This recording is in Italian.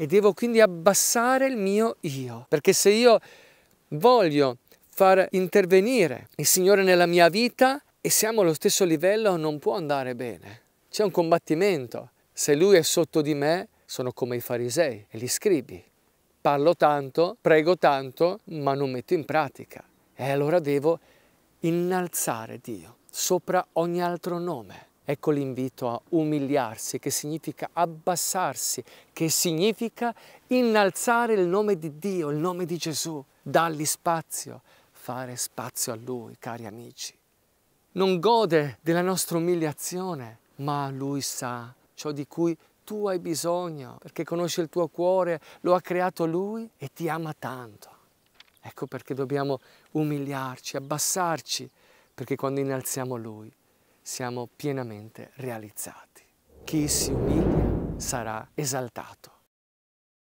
e devo quindi abbassare il mio io, perché se io voglio far intervenire il Signore nella mia vita e siamo allo stesso livello non può andare bene. C'è un combattimento. Se lui è sotto di me, sono come i farisei e gli scribi. Parlo tanto, prego tanto, ma non metto in pratica. E allora devo innalzare Dio sopra ogni altro nome. Ecco l'invito a umiliarsi, che significa abbassarsi, che significa innalzare il nome di Dio, il nome di Gesù, dargli spazio, fare spazio a Lui, cari amici. Non gode della nostra umiliazione, ma Lui sa ciò di cui tu hai bisogno, perché conosce il tuo cuore, lo ha creato Lui e ti ama tanto. Ecco perché dobbiamo umiliarci, abbassarci, perché quando innalziamo Lui siamo pienamente realizzati. Chi si umilia sarà esaltato.